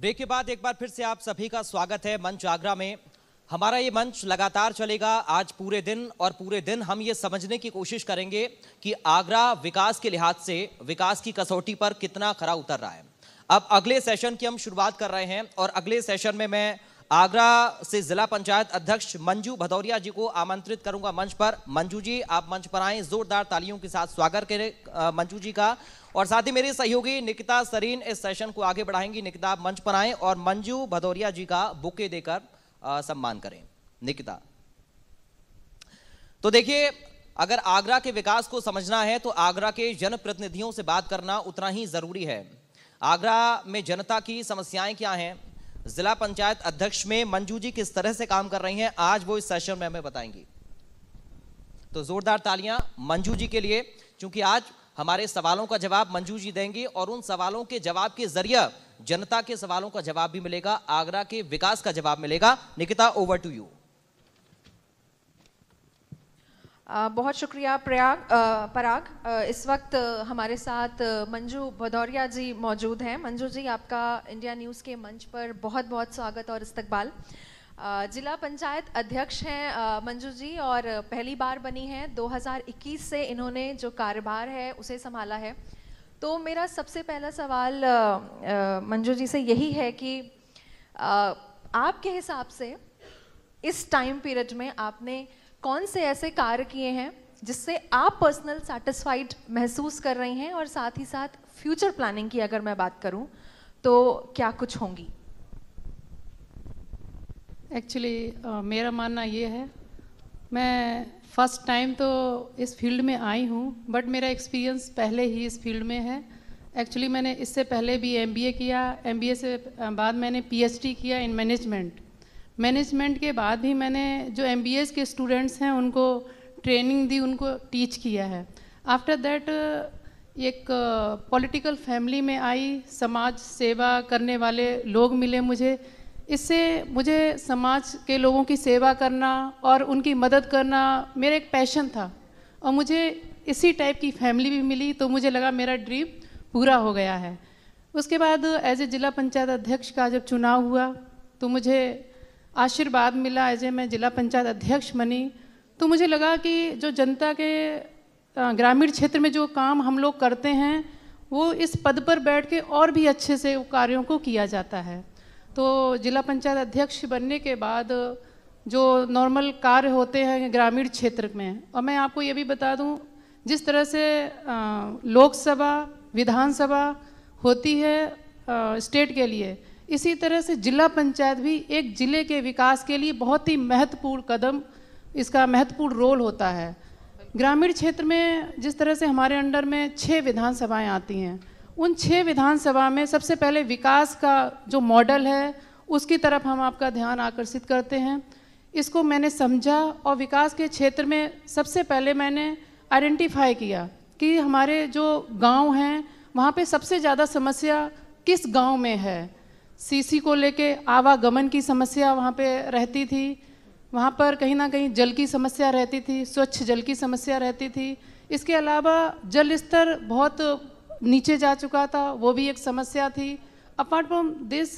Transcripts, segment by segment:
Break के बाद एक बार फिर से आप सभी का स्वागत है मंच आगरा में हमारा ये मंच लगातार चलेगा आज पूरे दिन और पूरे दिन हम ये समझने की कोशिश करेंगे कि आगरा विकास के लिहाज से विकास की कसौटी पर कितना खरा उतर रहा है अब अगले सेशन की हम शुरुआत कर रहे हैं और अगले सेशन में मैं आगरा से जिला पंचायत अध्यक्ष मंजू भदौरिया जी को आमंत्रित करूंगा मंच पर मंजू जी आप मंच पर आए जोरदार तालियों के साथ स्वागत करें मंजू जी का और साथ ही मेरे सहयोगी निकिता सरीन इस सेशन को आगे बढ़ाएंगी निकिता मंच पर आए और मंजू भदौरिया जी का बुके देकर सम्मान करें निकिता तो देखिए अगर आगरा के विकास को समझना है तो आगरा के जनप्रतिनिधियों से बात करना उतना ही जरूरी है आगरा में जनता की समस्याएं क्या हैं जिला पंचायत अध्यक्ष में मंजू जी किस तरह से काम कर रही हैं आज वो इस सेशन में हमें बताएंगी तो जोरदार तालियां मंजू जी के लिए क्योंकि आज हमारे सवालों का जवाब मंजू जी देंगे और उन सवालों के जवाब के जरिए जनता के सवालों का जवाब भी मिलेगा आगरा के विकास का जवाब मिलेगा निकिता ओवर टू यू बहुत शुक्रिया प्रयाग पराग इस वक्त हमारे साथ मंजू भदौरिया जी मौजूद हैं मंजू जी आपका इंडिया न्यूज़ के मंच पर बहुत बहुत स्वागत और इस्तकबाल जिला पंचायत अध्यक्ष हैं मंजू जी और पहली बार बनी हैं 2021 से इन्होंने जो कारोबार है उसे संभाला है तो मेरा सबसे पहला सवाल मंजू जी से यही है कि आपके हिसाब से इस टाइम पीरियड में आपने कौन से ऐसे कार्य किए हैं जिससे आप पर्सनल सेटिस्फाइड महसूस कर रही हैं और साथ ही साथ फ्यूचर प्लानिंग की अगर मैं बात करूं तो क्या कुछ होंगी एक्चुअली uh, मेरा मानना ये है मैं फर्स्ट टाइम तो इस फील्ड में आई हूँ बट मेरा एक्सपीरियंस पहले ही इस फील्ड में है एक्चुअली मैंने इससे पहले भी एम किया एम से बाद मैंने पी किया इन मैनेजमेंट मैनेजमेंट के बाद भी मैंने जो एम के स्टूडेंट्स हैं उनको ट्रेनिंग दी उनको टीच किया है आफ्टर दैट एक पॉलिटिकल फैमिली में आई समाज सेवा करने वाले लोग मिले मुझे इससे मुझे समाज के लोगों की सेवा करना और उनकी मदद करना मेरा एक पैशन था और मुझे इसी टाइप की फैमिली भी मिली तो मुझे लगा मेरा ड्रीम पूरा हो गया है उसके बाद एज ए ज़िला पंचायत अध्यक्ष का जब चुनाव हुआ तो मुझे आशीर्वाद मिला एज ए मैं ज़िला पंचायत अध्यक्ष बनी तो मुझे लगा कि जो जनता के ग्रामीण क्षेत्र में जो काम हम लोग करते हैं वो इस पद पर बैठ के और भी अच्छे से कार्यों को किया जाता है तो जिला पंचायत अध्यक्ष बनने के बाद जो नॉर्मल कार्य होते हैं ग्रामीण क्षेत्र में और मैं आपको ये भी बता दूं जिस तरह से लोकसभा विधानसभा होती है स्टेट के लिए इसी तरह से जिला पंचायत भी एक ज़िले के विकास के लिए बहुत ही महत्वपूर्ण कदम इसका महत्वपूर्ण रोल होता है ग्रामीण क्षेत्र में जिस तरह से हमारे अंडर में छः विधानसभाएं आती हैं उन छः विधानसभा में सबसे पहले विकास का जो मॉडल है उसकी तरफ हम आपका ध्यान आकर्षित करते हैं इसको मैंने समझा और विकास के क्षेत्र में सबसे पहले मैंने आइडेंटिफाई किया कि हमारे जो गांव हैं वहाँ पे सबसे ज़्यादा समस्या किस गांव में है सीसी को लेके आवागमन की समस्या वहाँ पे रहती थी वहाँ पर कहीं ना कहीं जल की समस्या रहती थी स्वच्छ जल की समस्या रहती थी इसके अलावा जल स्तर बहुत नीचे जा चुका था वो भी एक समस्या थी अपार्ट फ्रॉम दिस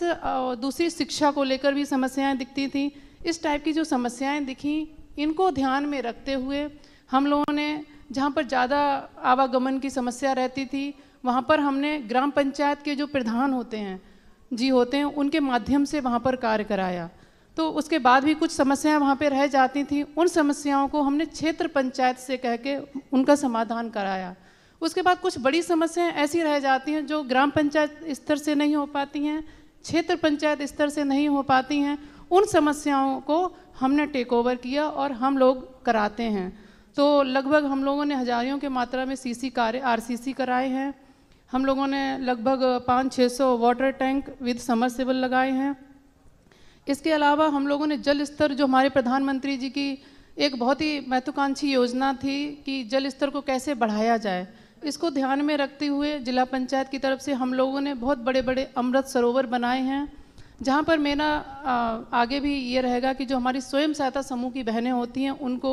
दूसरी शिक्षा को लेकर भी समस्याएं दिखती थी इस टाइप की जो समस्याएं दिखी इनको ध्यान में रखते हुए हम लोगों ने जहाँ पर ज़्यादा आवागमन की समस्या रहती थी वहाँ पर हमने ग्राम पंचायत के जो प्रधान होते हैं जी होते हैं उनके माध्यम से वहाँ पर कार्य कराया तो उसके बाद भी कुछ समस्याएं वहाँ पे रह जाती थी उन समस्याओं को हमने क्षेत्र पंचायत से कह के उनका समाधान कराया उसके बाद कुछ बड़ी समस्याएं ऐसी रह जाती हैं जो ग्राम पंचायत स्तर से नहीं हो पाती हैं क्षेत्र पंचायत स्तर से नहीं हो पाती हैं उन समस्याओं को हमने टेक ओवर किया और हम लोग कराते हैं तो लगभग हम लोगों ने हजारियों के मात्रा में सीसी कार्य आरसीसी कराए हैं हम लोगों ने लगभग पाँच छः सौ वाटर टैंक विद समरसेबल लगाए हैं इसके अलावा हम लोगों ने जल स्तर जो हमारे प्रधानमंत्री जी की एक बहुत ही महत्वाकांक्षी योजना थी कि जल स्तर को कैसे बढ़ाया जाए इसको ध्यान में रखते हुए जिला पंचायत की तरफ से हम लोगों ने बहुत बड़े बड़े अमृत सरोवर बनाए हैं जहाँ पर मेरा आगे भी ये रहेगा कि जो हमारी स्वयं सहायता समूह की बहनें होती हैं उनको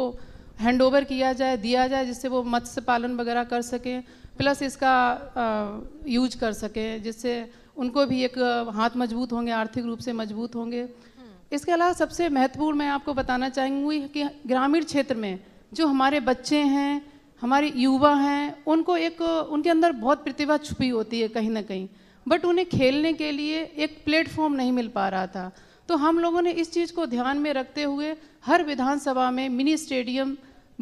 हैंडओवर किया जाए दिया जाए जिससे वो मत्स्य पालन वगैरह कर सकें प्लस इसका आ, यूज कर सकें जिससे उनको भी एक हाथ मजबूत होंगे आर्थिक रूप से मजबूत होंगे हम्म। इसके अलावा सबसे महत्वपूर्ण मैं आपको बताना चाहूँगी कि ग्रामीण क्षेत्र में जो हमारे बच्चे हैं हमारे युवा हैं उनको एक उनके अंदर बहुत प्रतिभा छुपी होती है कहीं ना कहीं बट उन्हें खेलने के लिए एक प्लेटफॉर्म नहीं मिल पा रहा था तो हम लोगों ने इस चीज़ को ध्यान में रखते हुए हर विधानसभा में मिनी स्टेडियम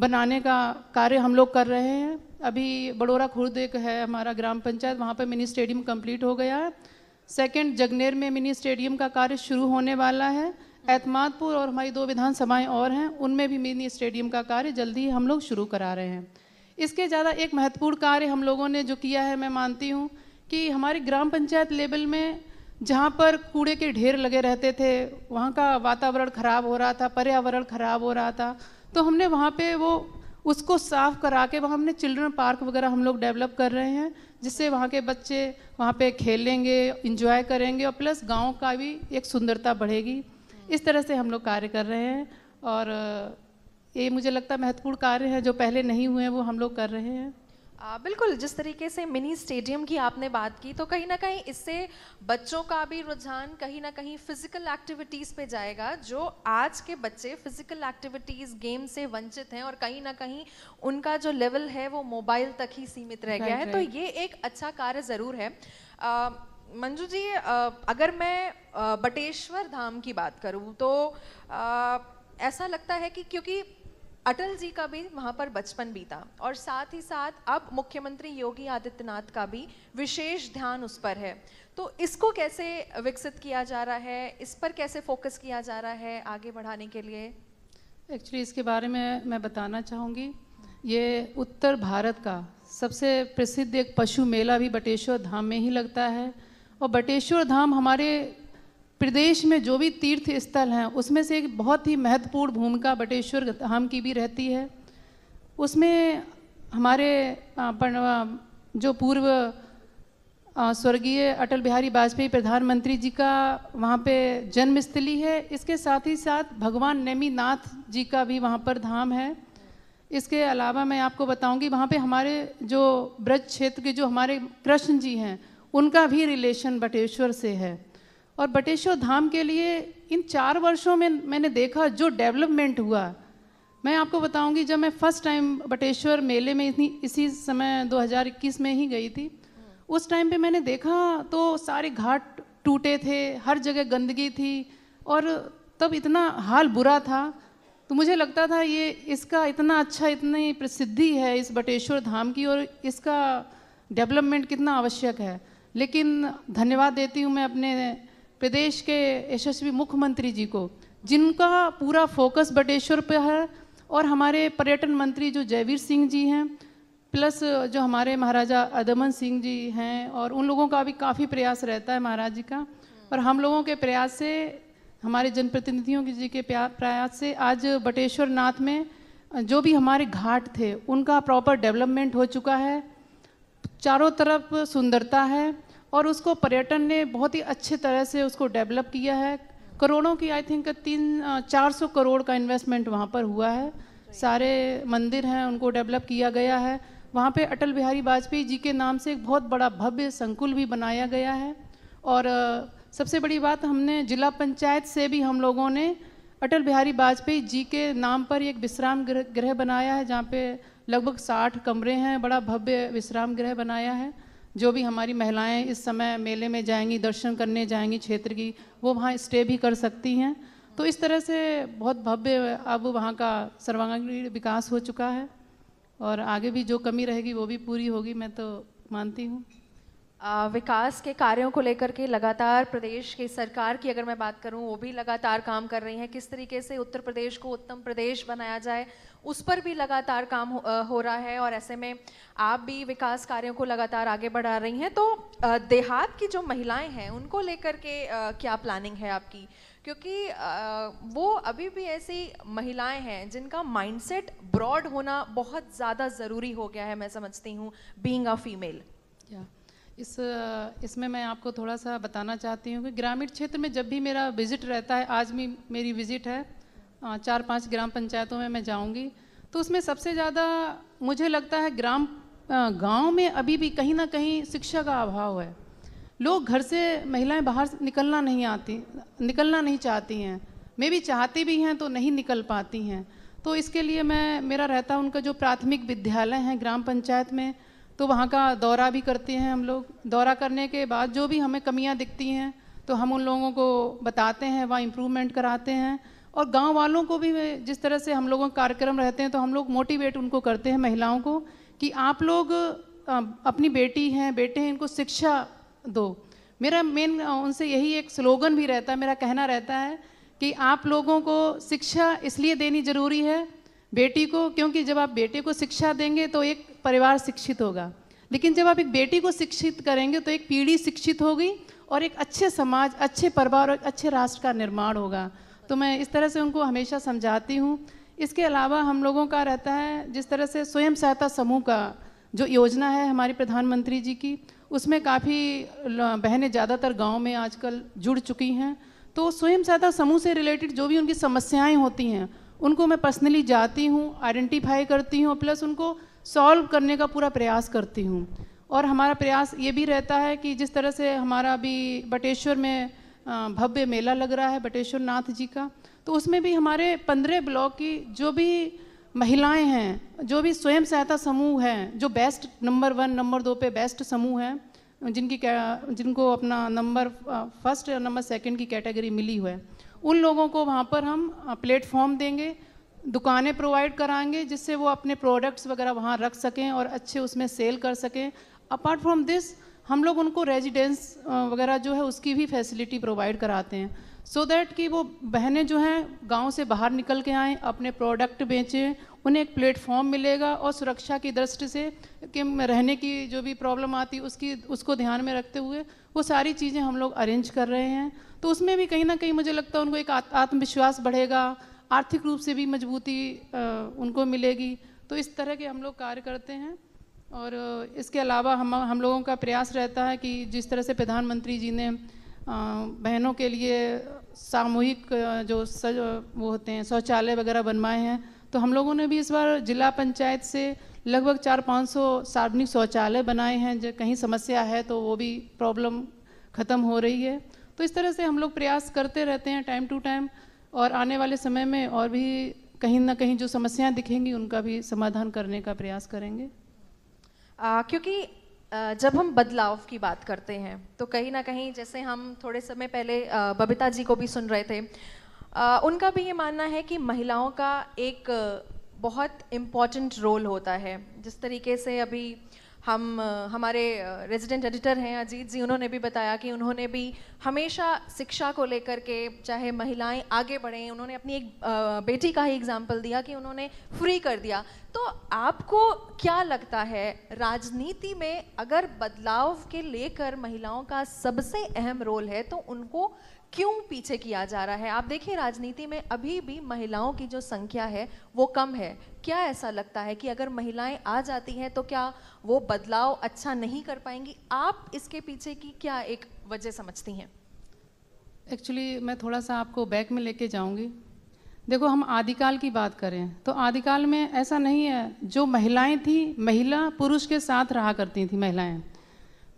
बनाने का कार्य हम लोग कर रहे हैं अभी बड़ोरा खुर्द एक है हमारा ग्राम पंचायत वहाँ पर मिनी स्टेडियम कम्प्लीट हो गया है सेकेंड जगनेर में मिनी स्टेडियम का कार्य शुरू होने वाला है एतमादपुर और हमारी दो विधानसभाएं और हैं उनमें भी मिनी स्टेडियम का कार्य जल्दी ही हम लोग शुरू करा रहे हैं इसके ज़्यादा एक महत्वपूर्ण कार्य हम लोगों ने जो किया है मैं मानती हूँ कि हमारे ग्राम पंचायत लेवल में जहाँ पर कूड़े के ढेर लगे रहते थे वहाँ का वातावरण खराब हो रहा था पर्यावरण खराब हो रहा था तो हमने वहाँ पे वो उसको साफ़ करा के वहाँ हमने चिल्ड्रन पार्क वगैरह हम लोग डेवलप कर रहे हैं जिससे वहाँ के बच्चे वहाँ पे खेलेंगे इंजॉय करेंगे और प्लस गांव का भी एक सुंदरता बढ़ेगी इस तरह से हम लोग कार्य कर रहे हैं और ये मुझे लगता है महत्वपूर्ण कार्य है जो पहले नहीं हुए हैं वो हम लोग कर रहे हैं आ, बिल्कुल जिस तरीके से मिनी स्टेडियम की आपने बात की तो कहीं ना कहीं इससे बच्चों का भी रुझान कहीं ना कहीं फिजिकल एक्टिविटीज़ पे जाएगा जो आज के बच्चे फिजिकल एक्टिविटीज़ गेम से वंचित हैं और कहीं ना कहीं उनका जो लेवल है वो मोबाइल तक ही सीमित रह गया है तो ये एक अच्छा कार्य ज़रूर है मंजू जी आ, अगर मैं बटेश्वर धाम की बात करूँ तो ऐसा लगता है कि क्योंकि अटल जी का भी वहाँ पर बचपन बीता और साथ ही साथ अब मुख्यमंत्री योगी आदित्यनाथ का भी विशेष ध्यान उस पर है तो इसको कैसे विकसित किया जा रहा है इस पर कैसे फोकस किया जा रहा है आगे बढ़ाने के लिए एक्चुअली इसके बारे में मैं बताना चाहूँगी ये उत्तर भारत का सबसे प्रसिद्ध एक पशु मेला भी बटेश्वर धाम में ही लगता है और बटेश्वर धाम हमारे प्रदेश में जो भी तीर्थ स्थल हैं उसमें से एक बहुत ही महत्वपूर्ण भूमिका बटेश्वर धाम की भी रहती है उसमें हमारे जो पूर्व स्वर्गीय अटल बिहारी वाजपेयी प्रधानमंत्री जी का वहाँ पे जन्मस्थली है इसके साथ ही साथ भगवान नेमीनाथ जी का भी वहाँ पर धाम है इसके अलावा मैं आपको बताऊंगी वहाँ पे हमारे जो ब्रज क्षेत्र के जो हमारे कृष्ण जी हैं उनका भी रिलेशन बटेश्वर से है और बटेश्वर धाम के लिए इन चार वर्षों में मैंने देखा जो डेवलपमेंट हुआ मैं आपको बताऊंगी जब मैं फर्स्ट टाइम बटेश्वर मेले में इतनी इसी समय 2021 में ही गई थी उस टाइम पे मैंने देखा तो सारे घाट टूटे थे हर जगह गंदगी थी और तब इतना हाल बुरा था तो मुझे लगता था ये इसका इतना अच्छा इतनी प्रसिद्धि है इस बटेश्वर धाम की और इसका डेवलपमेंट कितना आवश्यक है लेकिन धन्यवाद देती हूँ मैं अपने प्रदेश के यशस्वी मुख्यमंत्री जी को जिनका पूरा फोकस बटेश्वर पर है और हमारे पर्यटन मंत्री जो जयवीर सिंह जी हैं प्लस जो हमारे महाराजा अदमन सिंह जी हैं और उन लोगों का भी काफ़ी प्रयास रहता है महाराज जी का और हम लोगों के प्रयास से हमारे जनप्रतिनिधियों जी के प्रयास से आज बटेश्वर नाथ में जो भी हमारे घाट थे उनका प्रॉपर डेवलपमेंट हो चुका है चारों तरफ सुंदरता है और उसको पर्यटन ने बहुत ही अच्छे तरह से उसको डेवलप किया है करोड़ों की आई थिंक तीन चार सौ करोड़ का इन्वेस्टमेंट वहाँ पर हुआ है सारे मंदिर हैं उनको डेवलप किया गया है वहाँ पे अटल बिहारी वाजपेयी जी के नाम से एक बहुत बड़ा भव्य संकुल भी बनाया गया है और सबसे बड़ी बात हमने जिला पंचायत से भी हम लोगों ने अटल बिहारी वाजपेयी जी के नाम पर एक विश्राम गृह बनाया है जहाँ पे लगभग साठ कमरे हैं बड़ा भव्य विश्राम गृह बनाया है जो भी हमारी महिलाएं इस समय मेले में जाएंगी दर्शन करने जाएंगी क्षेत्र की वो वहाँ स्टे भी कर सकती हैं तो इस तरह से बहुत भव्य अब वहाँ का सर्वांगीण विकास हो चुका है और आगे भी जो कमी रहेगी वो भी पूरी होगी मैं तो मानती हूँ विकास के कार्यों को लेकर के लगातार प्रदेश की सरकार की अगर मैं बात करूं वो भी लगातार काम कर रही है किस तरीके से उत्तर प्रदेश को उत्तम प्रदेश बनाया जाए उस पर भी लगातार काम हो, हो रहा है और ऐसे में आप भी विकास कार्यों को लगातार आगे बढ़ा रही हैं तो देहात की जो महिलाएं हैं उनको लेकर के क्या प्लानिंग है आपकी क्योंकि वो अभी भी ऐसी महिलाएं हैं जिनका माइंडसेट ब्रॉड होना बहुत ज़्यादा ज़रूरी हो गया है मैं समझती हूँ बींग अ फीमेल इस इसमें मैं आपको थोड़ा सा बताना चाहती हूँ कि ग्रामीण क्षेत्र में जब भी मेरा विज़िट रहता है आज भी मेरी विज़िट है चार पाँच ग्राम पंचायतों में मैं जाऊँगी तो उसमें सबसे ज़्यादा मुझे लगता है ग्राम गांव में अभी भी कहीं ना कहीं शिक्षा का अभाव है लोग घर से महिलाएं बाहर निकलना नहीं आती निकलना नहीं चाहती हैं मे भी चाहती भी हैं तो नहीं निकल पाती हैं तो इसके लिए मैं मेरा रहता उनका जो प्राथमिक विद्यालय हैं ग्राम पंचायत में तो वहाँ का दौरा भी करते हैं हम लोग दौरा करने के बाद जो भी हमें कमियाँ दिखती हैं तो हम उन लोगों को बताते हैं वहाँ इम्प्रूवमेंट कराते हैं और गांव वालों को भी जिस तरह से हम लोगों के कार्यक्रम रहते हैं तो हम लोग मोटिवेट उनको करते हैं महिलाओं को कि आप लोग अपनी बेटी हैं बेटे हैं इनको शिक्षा दो मेरा मेन उनसे यही एक स्लोगन भी रहता है मेरा कहना रहता है कि आप लोगों को शिक्षा इसलिए देनी ज़रूरी है बेटी को क्योंकि जब आप बेटे को शिक्षा देंगे तो एक परिवार शिक्षित होगा लेकिन जब आप एक बेटी को शिक्षित करेंगे तो एक पीढ़ी शिक्षित होगी और एक अच्छे समाज अच्छे परिवार और एक अच्छे राष्ट्र का निर्माण होगा तो मैं इस तरह से उनको हमेशा समझाती हूँ इसके अलावा हम लोगों का रहता है जिस तरह से स्वयं सहायता समूह का जो योजना है हमारी प्रधानमंत्री जी की उसमें काफ़ी बहनें ज़्यादातर गांव में आजकल जुड़ चुकी हैं तो स्वयं सहायता समूह से रिलेटेड जो भी उनकी समस्याएं होती हैं उनको मैं पर्सनली जाती हूँ आइडेंटिफाई करती हूँ प्लस उनको सॉल्व करने का पूरा प्रयास करती हूँ और हमारा प्रयास ये भी रहता है कि जिस तरह से हमारा अभी बटेश्वर में भव्य मेला लग रहा है बटेश्वर नाथ जी का तो उसमें भी हमारे पंद्रह ब्लॉक की जो भी महिलाएं हैं जो भी स्वयं सहायता समूह हैं जो बेस्ट नंबर वन नंबर दो पे बेस्ट समूह हैं जिनकी जिनको अपना नंबर फर्स्ट या नंबर सेकंड की कैटेगरी मिली हुई है उन लोगों को वहाँ पर हम प्लेटफॉर्म देंगे दुकानें प्रोवाइड कराएंगे जिससे वो अपने प्रोडक्ट्स वगैरह वहाँ रख सकें और अच्छे उसमें सेल कर सकें अपार्ट फ्रॉम दिस हम लोग उनको रेजिडेंस वगैरह जो है उसकी भी फैसिलिटी प्रोवाइड कराते हैं सो so दैट कि वो बहनें जो हैं गांव से बाहर निकल के आएँ अपने प्रोडक्ट बेचें उन्हें एक प्लेटफॉर्म मिलेगा और सुरक्षा की दृष्टि से कि रहने की जो भी प्रॉब्लम आती उसकी उसको ध्यान में रखते हुए वो सारी चीज़ें हम लोग अरेंज कर रहे हैं तो उसमें भी कहीं ना कहीं मुझे लगता है उनको एक आत्मविश्वास बढ़ेगा आर्थिक रूप से भी मजबूती उनको मिलेगी तो इस तरह के हम लोग कार्य करते हैं और इसके अलावा हम हम लोगों का प्रयास रहता है कि जिस तरह से प्रधानमंत्री जी ने बहनों के लिए सामूहिक जो सज वो होते हैं शौचालय वगैरह बनवाए हैं तो हम लोगों ने भी इस बार जिला पंचायत से लगभग चार पाँच सौ सार्वजनिक शौचालय बनाए हैं जो कहीं समस्या है तो वो भी प्रॉब्लम ख़त्म हो रही है तो इस तरह से हम लोग प्रयास करते रहते हैं टाइम टू टाइम और आने वाले समय में और भी कहीं ना कहीं जो समस्याएं दिखेंगी उनका भी समाधान करने का प्रयास करेंगे आ, क्योंकि जब हम बदलाव की बात करते हैं तो कहीं ना कहीं जैसे हम थोड़े समय पहले बबीता जी को भी सुन रहे थे उनका भी ये मानना है कि महिलाओं का एक बहुत इम्पॉर्टेंट रोल होता है जिस तरीके से अभी हम हमारे रेजिडेंट एडिटर हैं अजीत जी उन्होंने भी बताया कि उन्होंने भी हमेशा शिक्षा को लेकर के चाहे महिलाएं आगे बढ़ें उन्होंने अपनी एक बेटी का ही एग्जाम्पल दिया कि उन्होंने फ्री कर दिया तो आपको क्या लगता है राजनीति में अगर बदलाव के लेकर महिलाओं का सबसे अहम रोल है तो उनको क्यों पीछे किया जा रहा है आप देखिए राजनीति में अभी भी महिलाओं की जो संख्या है वो कम है क्या ऐसा लगता है कि अगर महिलाएं आ जाती हैं तो क्या वो बदलाव अच्छा नहीं कर पाएंगी आप इसके पीछे की क्या एक वजह समझती हैं एक्चुअली मैं थोड़ा सा आपको बैक में लेके जाऊंगी देखो हम आदिकाल की बात करें तो आदिकाल में ऐसा नहीं है जो महिलाएं थी महिला पुरुष के साथ रहा करती थी महिलाएं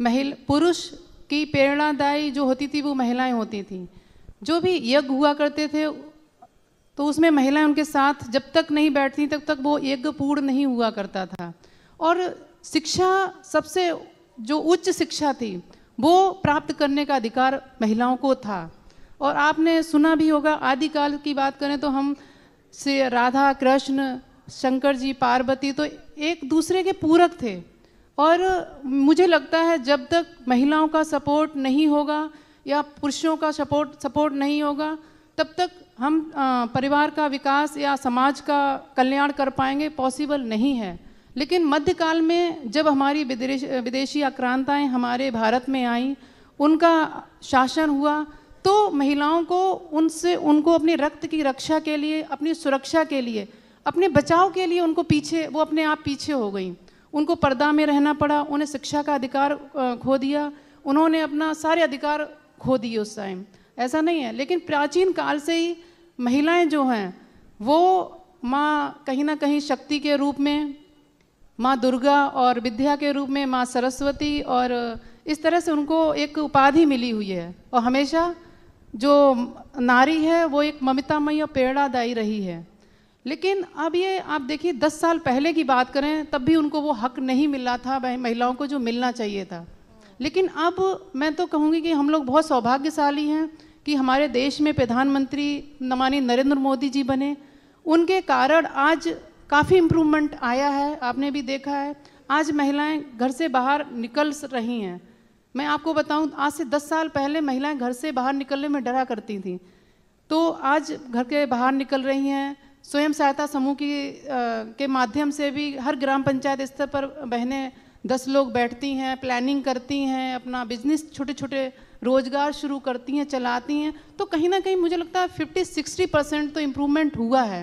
महिल पुरुष की प्रेरणादायी जो होती थी वो महिलाएं होती थी जो भी यज्ञ हुआ करते थे तो उसमें महिलाएं उनके साथ जब तक नहीं बैठती तब तक वो यज्ञ पूर्ण नहीं हुआ करता था और शिक्षा सबसे जो उच्च शिक्षा थी वो प्राप्त करने का अधिकार महिलाओं को था और आपने सुना भी होगा आदिकाल की बात करें तो हम से राधा कृष्ण शंकर जी पार्वती तो एक दूसरे के पूरक थे और मुझे लगता है जब तक महिलाओं का सपोर्ट नहीं होगा या पुरुषों का सपोर्ट सपोर्ट नहीं होगा तब तक हम परिवार का विकास या समाज का कल्याण कर पाएंगे पॉसिबल नहीं है लेकिन मध्यकाल में जब हमारी विदेश विदेशी आक्रांताएँ हमारे भारत में आईं उनका शासन हुआ तो महिलाओं को उनसे उनको अपने रक्त की रक्षा के लिए अपनी सुरक्षा के लिए अपने बचाव के लिए उनको पीछे वो अपने आप पीछे हो गई उनको पर्दा में रहना पड़ा उन्हें शिक्षा का अधिकार खो दिया उन्होंने अपना सारे अधिकार खो दिए उस टाइम ऐसा नहीं है लेकिन प्राचीन काल से ही महिलाएं जो हैं वो माँ कहीं ना कहीं शक्ति के रूप में माँ दुर्गा और विद्या के रूप में माँ सरस्वती और इस तरह से उनको एक उपाधि मिली हुई है और हमेशा जो नारी है वो एक ममतामयी और प्रेरणादायी रही है लेकिन अब ये आप देखिए दस साल पहले की बात करें तब भी उनको वो हक नहीं मिला था महिलाओं को जो मिलना चाहिए था लेकिन अब मैं तो कहूँगी कि हम लोग बहुत सौभाग्यशाली हैं कि हमारे देश में प्रधानमंत्री माननीय नरेंद्र मोदी जी बने उनके कारण आज काफ़ी इम्प्रूवमेंट आया है आपने भी देखा है आज महिलाएं घर से बाहर निकल रही हैं मैं आपको बताऊं आज से 10 साल पहले महिलाएं घर से बाहर निकलने में डरा करती थीं तो आज घर के बाहर निकल रही हैं स्वयं सहायता समूह की आ, के माध्यम से भी हर ग्राम पंचायत स्तर पर बहनें दस लोग बैठती हैं प्लानिंग करती हैं अपना बिजनेस छोटे छोटे रोज़गार शुरू करती हैं चलाती हैं तो कहीं ना कहीं मुझे लगता है फिफ्टी सिक्सटी परसेंट तो इम्प्रूवमेंट हुआ है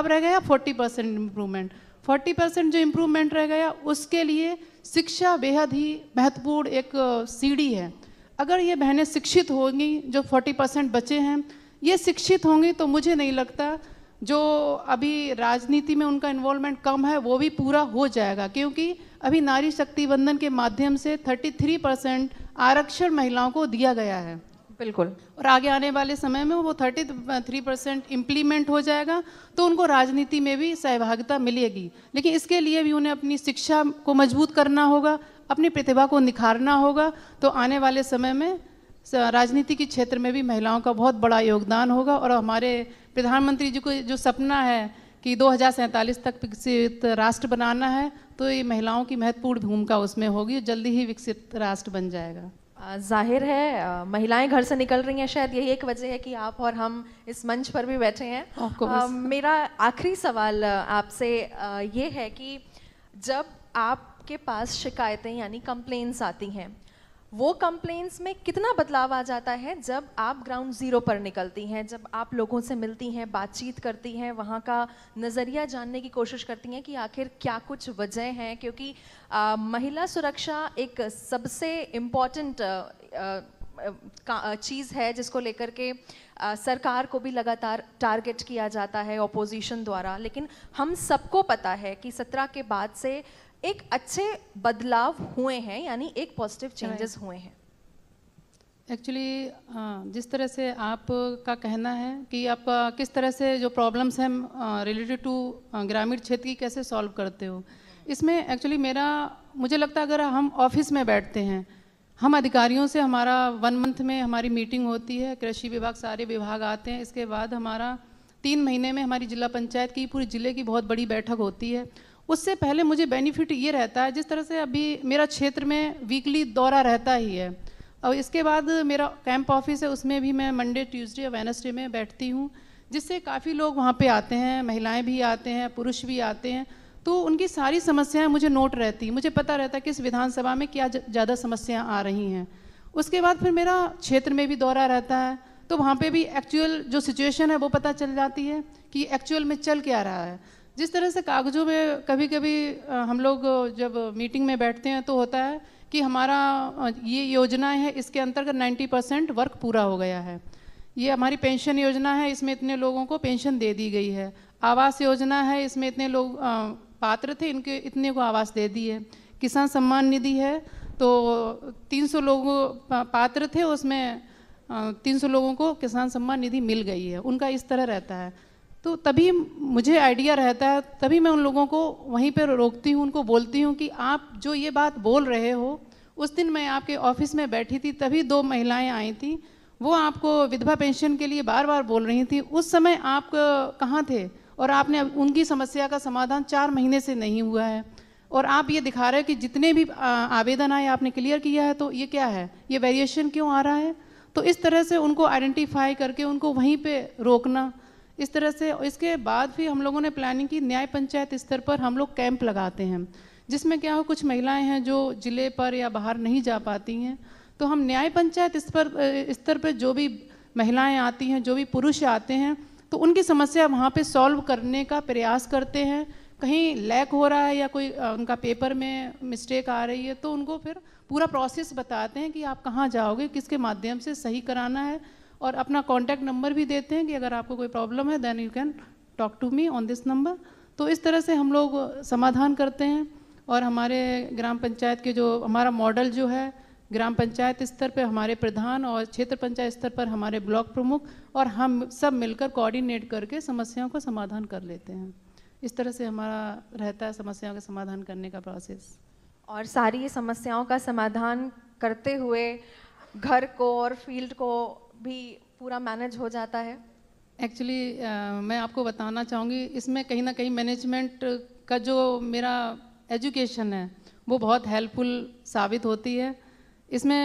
अब रह गया forty percent improvement forty percent जो इम्प्रूवमेंट रह गया उसके लिए शिक्षा बेहद ही महत्वपूर्ण एक सीढ़ी है अगर ये बहनें शिक्षित होंगी जो फोर्टी परसेंट बचे हैं ये शिक्षित होंगी तो मुझे नहीं लगता जो अभी राजनीति में उनका इन्वॉल्वमेंट कम है वो भी पूरा हो जाएगा क्योंकि अभी नारी शक्ति बंधन के माध्यम से 33 परसेंट आरक्षण महिलाओं को दिया गया है बिल्कुल और आगे आने वाले समय में वो 33 परसेंट इम्प्लीमेंट हो जाएगा तो उनको राजनीति में भी सहभागिता मिलेगी लेकिन इसके लिए भी उन्हें अपनी शिक्षा को मजबूत करना होगा अपनी प्रतिभा को निखारना होगा तो आने वाले समय में राजनीति के क्षेत्र में भी महिलाओं का बहुत बड़ा योगदान होगा और हमारे प्रधानमंत्री जी को जो सपना है कि दो तक विकसित राष्ट्र बनाना है तो ये महिलाओं की महत्वपूर्ण भूमिका उसमें होगी जल्दी ही विकसित राष्ट्र बन जाएगा जाहिर है महिलाएं घर से निकल रही हैं शायद यही एक वजह है कि आप और हम इस मंच पर भी बैठे हैं आ, मेरा आखिरी सवाल आपसे ये है कि जब आपके पास शिकायतें यानी कंप्लेन्स आती हैं वो कंप्लेंट्स में कितना बदलाव आ जाता है जब आप ग्राउंड ज़ीरो पर निकलती हैं जब आप लोगों से मिलती हैं बातचीत करती हैं वहाँ का नज़रिया जानने की कोशिश करती हैं कि आखिर क्या कुछ वजह हैं क्योंकि आ, महिला सुरक्षा एक सबसे इम्पॉर्टेंट चीज़ है जिसको लेकर के आ, सरकार को भी लगातार टारगेट किया जाता है ऑपोजिशन द्वारा लेकिन हम सबको पता है कि सत्रह के बाद से एक अच्छे बदलाव हुए हैं यानी एक पॉजिटिव चेंजेस हुए हैं एक्चुअली हाँ, जिस तरह से आप का कहना है कि आप किस तरह से जो प्रॉब्लम्स हैं रिलेटेड टू ग्रामीण क्षेत्र की कैसे सॉल्व करते हो इसमें एक्चुअली मेरा मुझे लगता है अगर हम ऑफिस में बैठते हैं हम अधिकारियों से हमारा वन मंथ में हमारी मीटिंग होती है कृषि विभाग सारे विभाग आते हैं इसके बाद हमारा तीन महीने में हमारी जिला पंचायत की पूरे ज़िले की बहुत बड़ी बैठक होती है उससे पहले मुझे बेनिफिट ये रहता है जिस तरह से अभी मेरा क्षेत्र में वीकली दौरा रहता ही है और इसके बाद मेरा कैंप ऑफिस है उसमें भी मैं मंडे ट्यूसडे और वेनसडे में बैठती हूँ जिससे काफ़ी लोग वहाँ पे आते हैं महिलाएं भी आते हैं पुरुष भी आते हैं तो उनकी सारी समस्याएं मुझे नोट रहती मुझे पता रहता कि इस विधानसभा में क्या ज़्यादा समस्याएं आ रही हैं उसके बाद फिर मेरा क्षेत्र में भी दौरा रहता है तो वहाँ पे भी एक्चुअल जो सिचुएशन है वो पता चल जाती है कि एक्चुअल में चल क्या रहा है जिस तरह से कागज़ों में कभी कभी हम लोग जब मीटिंग में बैठते हैं तो होता है कि हमारा ये योजना है इसके अंतर्गत 90 परसेंट वर्क पूरा हो गया है ये हमारी पेंशन योजना है इसमें इतने लोगों को पेंशन दे दी गई है आवास योजना है इसमें इतने लोग पात्र थे इनके इतने को आवास दे दी है किसान सम्मान निधि है तो 300 लोगों पात्र थे उसमें 300 लोगों को किसान सम्मान निधि मिल गई है उनका इस तरह रहता है तो तभी मुझे आइडिया रहता है तभी मैं उन लोगों को वहीं पर रोकती हूँ उनको बोलती हूँ कि आप जो ये बात बोल रहे हो उस दिन मैं आपके ऑफिस में बैठी थी तभी दो महिलाएं आई थी वो आपको विधवा पेंशन के लिए बार बार बोल रही थी उस समय आप कहाँ थे और आपने उनकी समस्या का समाधान चार महीने से नहीं हुआ है और आप ये दिखा रहे हो कि जितने भी आवेदन आए आपने क्लियर किया है तो ये क्या है ये वेरिएशन क्यों आ रहा है तो इस तरह से उनको आइडेंटिफाई करके उनको वहीं पे रोकना इस तरह से इसके बाद भी हम लोगों ने प्लानिंग की न्याय पंचायत स्तर पर हम लोग कैंप लगाते हैं जिसमें क्या हो कुछ महिलाएं हैं जो ज़िले पर या बाहर नहीं जा पाती हैं तो हम न्याय पंचायत इस पर स्तर पर जो भी महिलाएं आती हैं जो भी पुरुष आते हैं तो उनकी समस्या वहाँ पे सॉल्व करने का प्रयास करते हैं कहीं लैक हो रहा है या कोई उनका पेपर में मिस्टेक आ रही है तो उनको फिर पूरा प्रोसेस बताते हैं कि आप कहाँ जाओगे किसके माध्यम से सही कराना है और अपना कॉन्टैक्ट नंबर भी देते हैं कि अगर आपको कोई प्रॉब्लम है then you can talk to me on this number तो इस तरह से हम लोग समाधान करते हैं और हमारे ग्राम पंचायत के जो हमारा मॉडल जो है ग्राम पंचायत स्तर पर हमारे प्रधान और क्षेत्र पंचायत स्तर पर हमारे ब्लॉक प्रमुख और हम सब मिलकर कोऑर्डिनेट करके समस्याओं का समाधान कर लेते हैं इस तरह से हमारा रहता है समस्याओं का समाधान करने का प्रोसेस और सारी समस्याओं का समाधान करते हुए घर को और फील्ड को भी पूरा मैनेज हो जाता है एक्चुअली uh, मैं आपको बताना चाहूँगी इसमें कहीं ना कहीं मैनेजमेंट का जो मेरा एजुकेशन है वो बहुत हेल्पफुल साबित होती है इसमें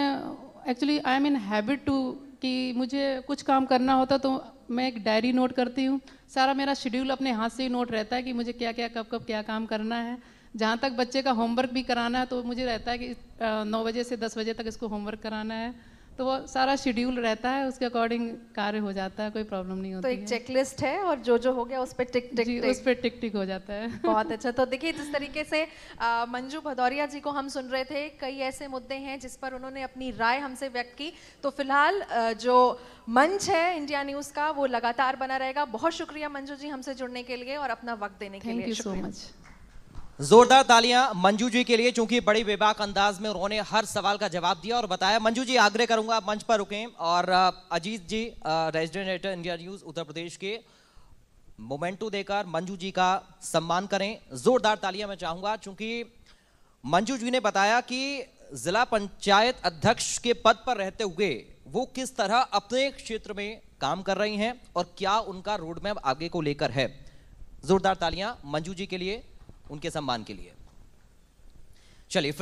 actually I am in habit too कि मुझे कुछ काम करना होता तो मैं एक डायरी नोट करती हूँ सारा मेरा शेड्यूल अपने हाथ से ही नोट रहता है कि मुझे क्या क्या कब कब क्या काम करना है जहाँ तक बच्चे का होमवर्क भी कराना है तो मुझे रहता है कि नौ बजे से दस बजे तक इसको होमवर्क कराना है तो वो सारा शेड्यूल रहता है उसके अकॉर्डिंग कार्य हो जाता है कोई प्रॉब्लम नहीं तो होती तो एक चेकलिस्ट है और जो जो हो गया उस पर टिक टिक टिक। उस पर टिक टिक हो जाता है बहुत अच्छा तो देखिए जिस तरीके से मंजू भदौरिया जी को हम सुन रहे थे कई ऐसे मुद्दे हैं जिस पर उन्होंने अपनी राय हमसे व्यक्त की तो फिलहाल जो मंच है इंडिया न्यूज का वो लगातार बना रहेगा बहुत शुक्रिया मंजू जी हमसे जुड़ने के लिए और अपना वक्त देने के लिए थैंक यू सो मच जोरदार तालियां मंजू जी के लिए चूंकि बड़ी बेबाक अंदाज में उन्होंने हर सवाल का जवाब दिया और बताया मंजू जी आग्रह करूंगा आप मंच पर रुकें और Ajit ji resident India news Uttar Pradesh के मोमेंटो देकर मंजू जी का सम्मान करें जोरदार तालियां मैं चाहूंगा चूंकि मंजू जी ने बताया कि जिला पंचायत अध्यक्ष के पद पर रहते हुए वो किस तरह अपने क्षेत्र में काम कर रही हैं और क्या उनका रोडमैप आगे को लेकर है जोरदार तालियां मंजू जी के लिए उनके सम्मान के लिए चलिए